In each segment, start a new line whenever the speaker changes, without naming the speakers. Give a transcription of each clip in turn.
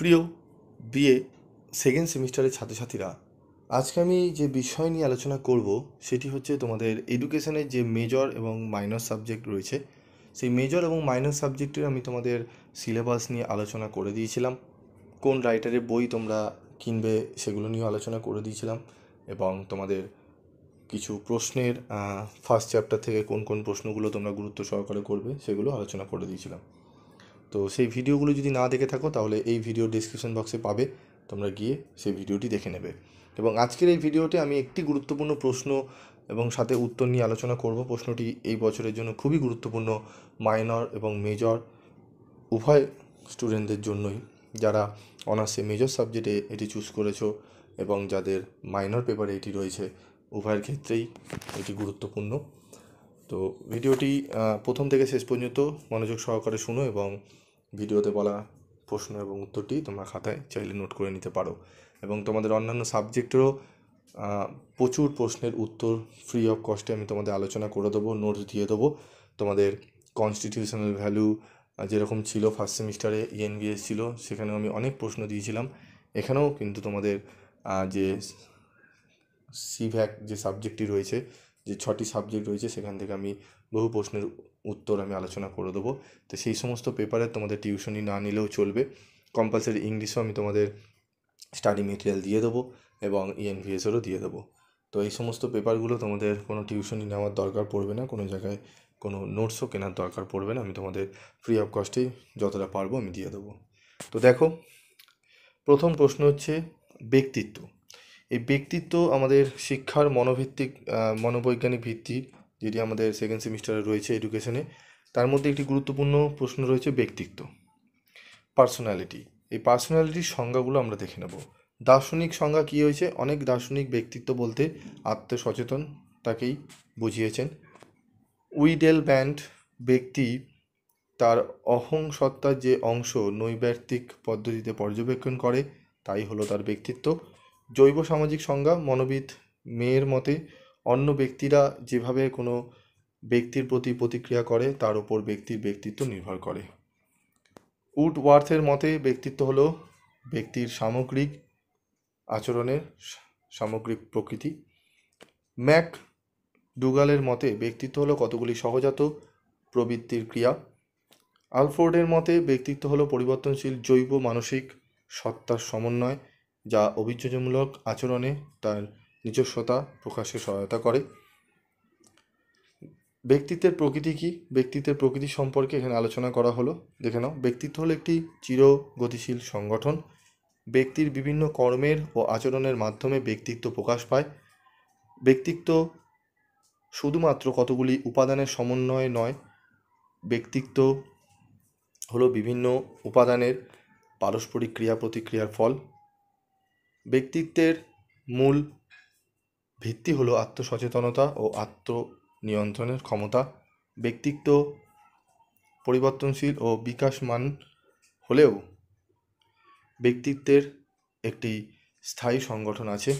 প্রিয় BA second সেমিস্টারের ছাত্রছাত্রীরা আজকে আমি যে বিষয় নিয়ে আলোচনা করব সেটি হচ্ছে তোমাদের এডুকেশনের যে মেজর এবং মাইনর সাবজেক্ট রয়েছে সেই মেজর এবং মাইনর সাবজেক্টের আমি তোমাদের সিলেবাস নিয়ে আলোচনা করে দিয়েছিলাম কোন রাইটারের বই তোমরা কিনবে সেগুলো নিয়ে আলোচনা করে দিয়েছিলাম এবং তোমাদের কিছু প্রশ্নের ফার্স্ট চ্যাপ্টার থেকে কোন কোন প্রশ্নগুলো তোমরা গুরুত্ব সহকারে করবে সেগুলো আলোচনা করে দিয়েছিলাম তো সেই ভিডিওগুলো যদি না দেখে থাকো তাহলে এই ভিডিও ডিসক্রিপশন বক্সে পাবে তোমরা গিয়ে সেই ভিডিওটি দেখে নেবে এবং আজকের এই ভিডিওতে আমি একটি গুরুত্বপূর্ণ প্রশ্ন এবং সাথে উত্তর নিয়ে আলোচনা করব প্রশ্নটি এই বছরের জন্য খুবই গুরুত্বপূর্ণ মাইনর এবং মেজর উভয় স্টুডেন্টদের জন্যই যারা অনার্সে মেজর সাবজেক্টে এটি চুজ করেছো এবং যাদের মাইনর পেপারে এটি রয়েছে উভয়ের ক্ষেত্রেই এটি গুরুত্বপূর্ণ তো ভিডিওটি প্রথম থেকে শেষ পর্যন্ত মনোযোগ সহকারে শুনো এবং ভিডিওতে বলা প্রশ্ন এবং উত্তরটি তোমরা খাতায় চাইলে নোট করে নিতে পারো এবং তোমাদের অন্যান্য সাবজেক্টেরও প্রচুর প্রশ্নের উত্তর ফ্রি অফ কস্টে আমি তোমাদের আলোচনা করে দেবো নোট দিয়ে দেবো তোমাদের কনস্টিটিউশনাল ভ্যালু যেরকম ছিল ফার্স্ট সেমিস্টারে ইএনবিএস ছিল সেখানেও আমি অনেক প্রশ্ন দিয়েছিলাম এখানেও কিন্তু তোমাদের যে সিভ্যাক যে সাবজেক্টটি রয়েছে যে ছটি সাবজেক্ট রয়েছে সেখান থেকে আমি বহু প্রশ্নের উত্তর আমি আলোচনা করে দেবো তো সেই সমস্ত পেপারে তোমাদের টিউশনি না নিলেও চলবে কম্পালসারি ইংলিশও আমি তোমাদের স্টাডি মেটেরিয়াল দিয়ে দেবো এবং ইএনভিএসেরও e দিয়ে দেবো তো এই সমস্ত পেপারগুলো তোমাদের কোনো টিউশনি নেওয়ার দরকার পড়বে না কোনো জায়গায় কোনো নোটসও কেনার দরকার পড়বে না আমি তোমাদের ফ্রি অফ কস্টেই যতটা পারবো আমি দিয়ে দেবো তো দেখো প্রথম প্রশ্ন হচ্ছে ব্যক্তিত্ব এই ব্যক্তিত্ব আমাদের শিক্ষার মনোভিত্তিক মনোবৈজ্ঞানিক ভিত্তি যেটি আমাদের সেকেন্ড সেমিস্টারে রয়েছে এডুকেশনে তার মধ্যে একটি গুরুত্বপূর্ণ প্রশ্ন রয়েছে ব্যক্তিত্ব পার্সোনালিটি এই পার্সোনালিটির সংজ্ঞাগুলো আমরা দেখে নেব দার্শনিক সংজ্ঞা কী হয়েছে অনেক দার্শনিক ব্যক্তিত্ব বলতে আত্মসচেতন তাকেই বুঝিয়েছেন উইডেল ব্যান্ড ব্যক্তি তার অহং সত্তার যে অংশ নৈবার্তিক পদ্ধতিতে পর্যবেক্ষণ করে তাই হলো তার ব্যক্তিত্ব জৈব সামাজিক সংজ্ঞা মনোবিদ মেয়ের মতে অন্য ব্যক্তিরা যেভাবে কোনো ব্যক্তির প্রতি প্রতিক্রিয়া করে তার উপর ব্যক্তির ব্যক্তিত্ব নির্ভর করে উড ওয়ার্থের মতে ব্যক্তিত্ব হলো ব্যক্তির সামগ্রিক আচরণের সামগ্রিক প্রকৃতি ম্যাক ডুগালের মতে ব্যক্তিত্ব হলো কতগুলি সহজাত প্রবৃত্তির ক্রিয়া আলফোর্ডের মতে ব্যক্তিত্ব হলো পরিবর্তনশীল জৈব মানসিক সত্তার সমন্বয় যা অভিযোজনমূলক আচরণে তার নিজস্বতা প্রকাশে সহায়তা করে ব্যক্তিত্বের প্রকৃতি কী ব্যক্তিত্বের প্রকৃতি সম্পর্কে এখানে আলোচনা করা হলো দেখে নাও ব্যক্তিত্ব হলো একটি চির গতিশীল সংগঠন ব্যক্তির বিভিন্ন কর্মের ও আচরণের মাধ্যমে ব্যক্তিত্ব প্রকাশ পায় ব্যক্তিত্ব শুধুমাত্র কতগুলি উপাদানের সমন্বয় নয় ব্যক্তিত্ব হলো বিভিন্ন উপাদানের পারস্পরিক ক্রিয়া প্রতিক্রিয়ার ফল ব্যক্তিত্বের মূল ভিত্তি হলো আত্মসচেতনতা ও আত্মনিয়ন্ত্রণের ক্ষমতা ব্যক্তিত্ব পরিবর্তনশীল ও বিকাশমান হলেও ব্যক্তিত্বের একটি স্থায়ী সংগঠন আছে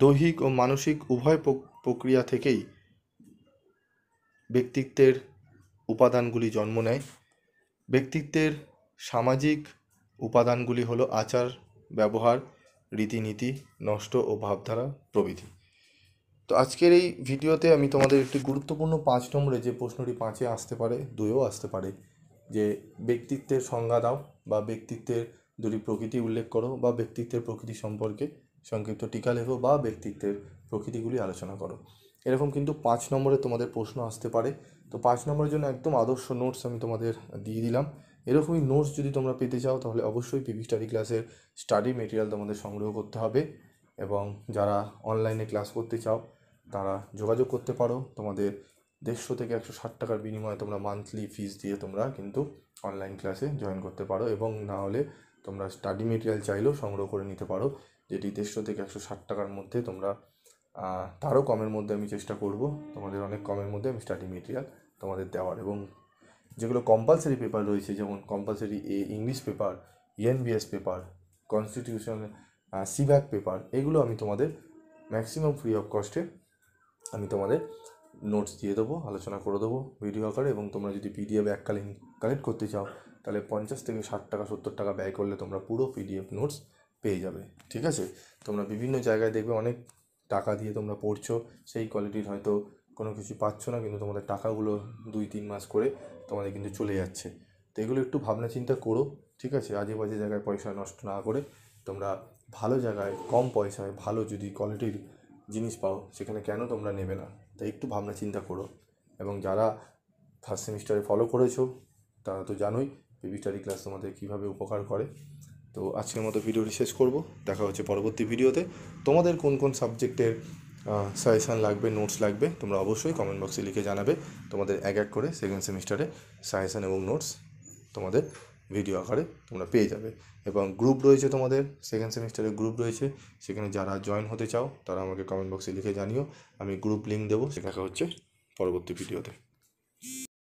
দৈহিক ও মানসিক উভয় প্রক্রিয়া থেকেই ব্যক্তিত্বের উপাদানগুলি জন্ম নেয় ব্যক্তিত্বের সামাজিক উপাদানগুলি হলো আচার ব্যবহার রীতিনীতি নষ্ট ও ভাবধারা প্রভৃতি তো আজকের এই ভিডিওতে আমি তোমাদের একটি গুরুত্বপূর্ণ পাঁচ নম্বরে যে প্রশ্নটি পাঁচে আসতে পারে দুয়েও আসতে পারে যে ব্যক্তিত্বের সংজ্ঞা দাও বা ব্যক্তিত্বের দুটি প্রকৃতি উল্লেখ করো বা ব্যক্তিত্বের প্রকৃতি সম্পর্কে সংক্ষিপ্ত টিকা লেখো বা ব্যক্তিত্বের প্রকৃতিগুলি আলোচনা করো এরকম কিন্তু পাঁচ নম্বরে তোমাদের প্রশ্ন আসতে পারে তো পাঁচ নম্বরের জন্য একদম আদর্শ নোটস আমি তোমাদের দিয়ে দিলাম এরকমই নোটস যদি তোমরা পেতে চাও তাহলে অবশ্যই পিভি স্টাডি ক্লাসের স্টাডি মেটেরিয়াল তোমাদের সংগ্রহ করতে হবে এবং যারা অনলাইনে ক্লাস করতে চাও তারা যোগাযোগ করতে পারো তোমাদের দেড়শো থেকে একশো ষাট টাকার বিনিময়ে তোমরা মান্থলি ফিস দিয়ে তোমরা কিন্তু অনলাইন ক্লাসে জয়েন করতে পারো এবং না হলে তোমরা স্টাডি মেটেরিয়াল চাইলেও সংগ্রহ করে নিতে পারো যেটি দেড়শো থেকে একশো ষাট টাকার মধ্যে তোমরা তারও কমের মধ্যে আমি চেষ্টা করব তোমাদের অনেক কমের মধ্যে আমি স্টাডি মেটেরিয়াল তোমাদের দেওয়ার এবং যেগুলো কম্পালসারি পেপার রয়েছে যেমন কম্পালসারি এ English paper ENVS paper constitution CVAC paper এগুলো আমি তোমাদের ম্যাক্সিমাম ফ্রি অফ কস্টে আমি তোমাদের নোটস দিয়ে দেবো আলোচনা করে দেবো ভিডিও আকারে এবং তোমরা যদি পিডিএফ এককালীন কালেক্ট করতে চাও তাহলে পঞ্চাশ থেকে ষাট টাকা সত্তর টাকা ব্যয় করলে তোমরা পুরো পিডিএফ নোটস পেয়ে যাবে ঠিক আছে তোমরা বিভিন্ন জায়গায় দেখবে অনেক টাকা দিয়ে তোমরা পড়ছো সেই কোয়ালিটির হয়তো কোনো কিছু পাচ্ছ না কিন্তু তোমাদের টাকাগুলো দুই তিন মাস করে তোমাদের কিন্তু চলে যাচ্ছে তো এগুলো একটু ভাবনা চিন্তা করো ঠিক আছে আজে বাজে জায়গায় পয়সা নষ্ট না করে তোমরা ভালো জায়গায় কম পয়সায় ভালো যদি কোয়ালিটির জিনিস পাও সেখানে কেন তোমরা নেবে না তাই একটু ভাবনা চিন্তা করো এবং যারা ফার্স্ট সেমিস্টারে ফলো করেছো তারা তো জানোই বেবি স্টাডি ক্লাস তোমাদের কীভাবে উপকার করে তো আজকের মতো ভিডিওটি শেষ করব দেখা হচ্ছে পরবর্তী ভিডিওতে তোমাদের কোন কোন সাবজেক্টের সাজেশান লাগবে নোটস লাগবে তোমরা অবশ্যই কমেন্ট বক্সে লিখে জানাবে তোমাদের এক এক করে সেকেন্ড সেমিস্টারে সাজেশান এবং নোটস তোমাদের ভিডিও আকারে তোমরা পেয়ে যাবে এবং গ্রুপ রয়েছে তোমাদের সেকেন্ড সেমিস্টারের গ্রুপ রয়েছে সেখানে যারা জয়েন হতে চাও তারা আমাকে কমেন্ট বক্সে লিখে জানিও আমি গ্রুপ লিঙ্ক দেবো সেখানে হচ্ছে পরবর্তী ভিডিওতে